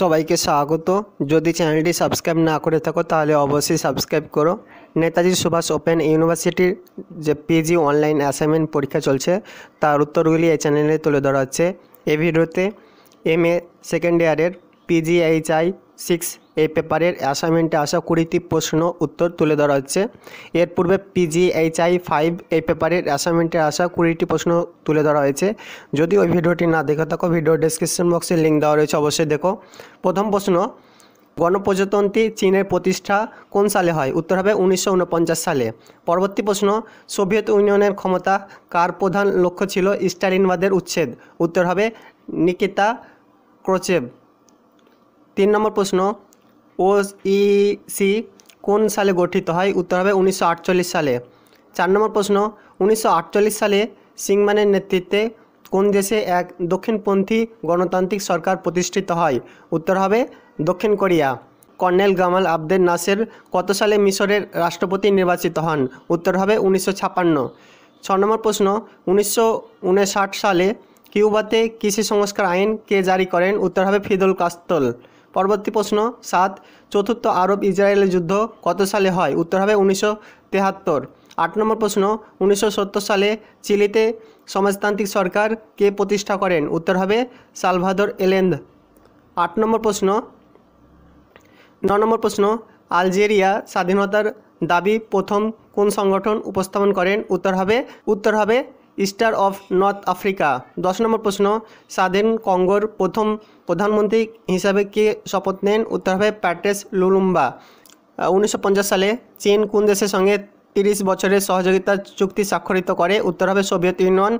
সবাইকে স্বাগত যদি চ্যানেলটি সাবস্ক্রাইব না করে থাকো তাহলে অবশ্যই সাবস্ক্রাইব করো নেতাজি সুভাষ ওপেন ইউনিভার্সিটির যে পিজি অনলাইন অ্যাসাইনমেন্ট পরীক্ষা চলছে তার উত্তরগুলি এই চ্যানেলে তুলে ধরা হচ্ছে এই ভিডিওতে এম এ সেকেন্ড ইয়ারের পিজিএইচআই সিক্স এই পেপারের অ্যাসাইনমেন্টে আসা কুড়িটি প্রশ্ন উত্তর তুলে ধরা হচ্ছে এর পূর্বে পিজিএইচআই ফাইভ এই পেপারের অ্যাসাইনমেন্টে আসা কুড়িটি প্রশ্ন তুলে ধরা হয়েছে যদি ওই ভিডিওটি না দেখে থাকো ভিডিও ডেসক্রিপশন বক্সে লিঙ্ক দেওয়া রয়েছে অবশ্যই দেখো প্রথম প্রশ্ন গণপ্রজাতন্ত্রী চীনের প্রতিষ্ঠা কোন সালে হয় উত্তর হবে উনিশশো সালে পরবর্তী প্রশ্ন সোভিয়েত ইউনিয়নের ক্ষমতা কার প্রধান লক্ষ্য ছিল স্টালিনবাদের উচ্ছেদ উত্তর হবে নিকিতা ক্রোচেভ তিন নম্বর প্রশ্ন ওইসি e কোন সালে গঠিত হয় উত্তর হবে উনিশশো সালে চার নম্বর প্রশ্ন উনিশশো সালে সিংমানের নেতৃত্বে কোন দেশে এক দক্ষিণপন্থী গণতান্ত্রিক সরকার প্রতিষ্ঠিত হয় উত্তর হবে দক্ষিণ Korea colonel Gamal Abdel Nasser কত সালে মিশরের রাষ্ট্রপতি নির্বাচিত হন উত্তর হবে উনিশশো ছাপান্ন ছ নম্বর প্রশ্ন উনিশশো সালে কিউবাতে কৃষি সংস্কার আইন কে জারি করেন উত্তর হবে ফিদুল কাস্তল পরবর্তী প্রশ্ন সাত চতুর্থ আরব ইসরায়েলের যুদ্ধ কত সালে হয় উত্তর হবে উনিশশো তেহাত্তর আট নম্বর প্রশ্ন উনিশশো সালে চিলিতে সমাজতান্ত্রিক সরকার কে প্রতিষ্ঠা করেন উত্তর হবে সালভাদর এলেন্দ আট নম্বর প্রশ্ন ন নম্বর প্রশ্ন আলজেরিয়া স্বাধীনতার দাবি প্রথম কোন সংগঠন উপস্থাপন করেন উত্তর হবে উত্তর হবে স্টার অফ নর্থ আফ্রিকা দশ নম্বর প্রশ্ন স্বাধীন কঙ্গোর প্রথম প্রধানমন্ত্রী হিসাবে কে শপথ নেন উত্তর হবে প্যাট্রেস লুলুম্বা উনিশশো সালে চীন কোন দেশের সঙ্গে তিরিশ বছরের সহযোগিতা চুক্তি স্বাক্ষরিত করে উত্তর হবে সোভিয়েত ইউনিয়ন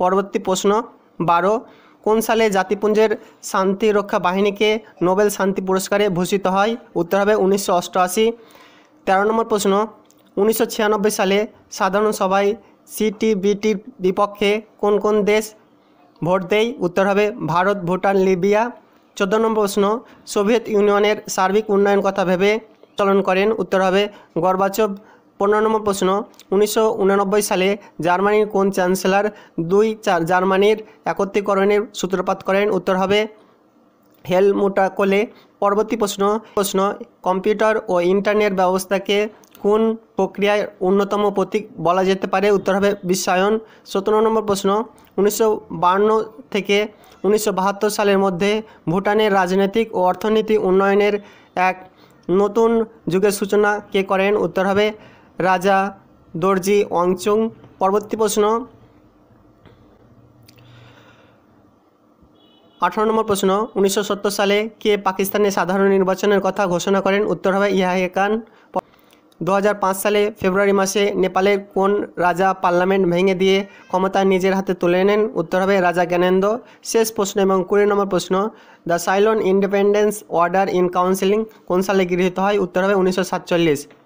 পরবর্তী প্রশ্ন বারো কোন সালে জাতিপুঞ্জের শান্তিরক্ষা বাহিনীকে নোবেল শান্তি পুরস্কারে ভূষিত হয় উত্তর হবে উনিশশো অষ্টআশি তেরো নম্বর প্রশ্ন উনিশশো সালে সাধারণ সভায় সিটিবিটির বিপক্ষে কোন কোন দেশ ভোট দেয় উত্তর হবে ভারত ভুটান লিবিয়া চোদ্দো নম্বর প্রশ্ন সোভিয়েত ইউনিয়নের সার্বিক উন্নয়ন কথা ভেবে চলন করেন উত্তর হবে গর্বাচব পনেরো নম্বর প্রশ্ন উনিশশো সালে জার্মানির কোন চ্যান্সেলার দুই চার জার্মানির একত্রীকরণের সূত্রপাত করেন উত্তর হবে হেলমুটাকোলে পরবর্তী প্রশ্ন প্রশ্ন কম্পিউটার ও ইন্টারনেট ব্যবস্থাকে কোন প্রক্রিয়ায় অন্যতম প্রতীক বলা যেতে পারে উত্তর হবে বিশ্বায়ন সতেরো নম্বর প্রশ্ন উনিশশো থেকে উনিশশো সালের মধ্যে ভুটানের রাজনৈতিক ও অর্থনীতি উন্নয়নের এক নতুন যুগের সূচনা কে করেন উত্তর হবে রাজা দর্জি অংচুং পরবর্তী প্রশ্ন আঠারো নম্বর প্রশ্ন উনিশশো সালে কে পাকিস্তানে সাধারণ নির্বাচনের কথা ঘোষণা করেন উত্তর হবে ইয়াহে খান দু সালে ফেব্রুয়ারি মাসে নেপালের কোন রাজা পার্লামেন্ট ভেঙে দিয়ে ক্ষমতা নিজের হাতে তুলে নেন উত্তর হবে রাজা জ্ঞানেন্দ্র শেষ প্রশ্ন এবং কুড়ি নম্বর প্রশ্ন the Ceylon independence order in councilling কোন সালে গৃহীত হয় উত্তর হবে উনিশশো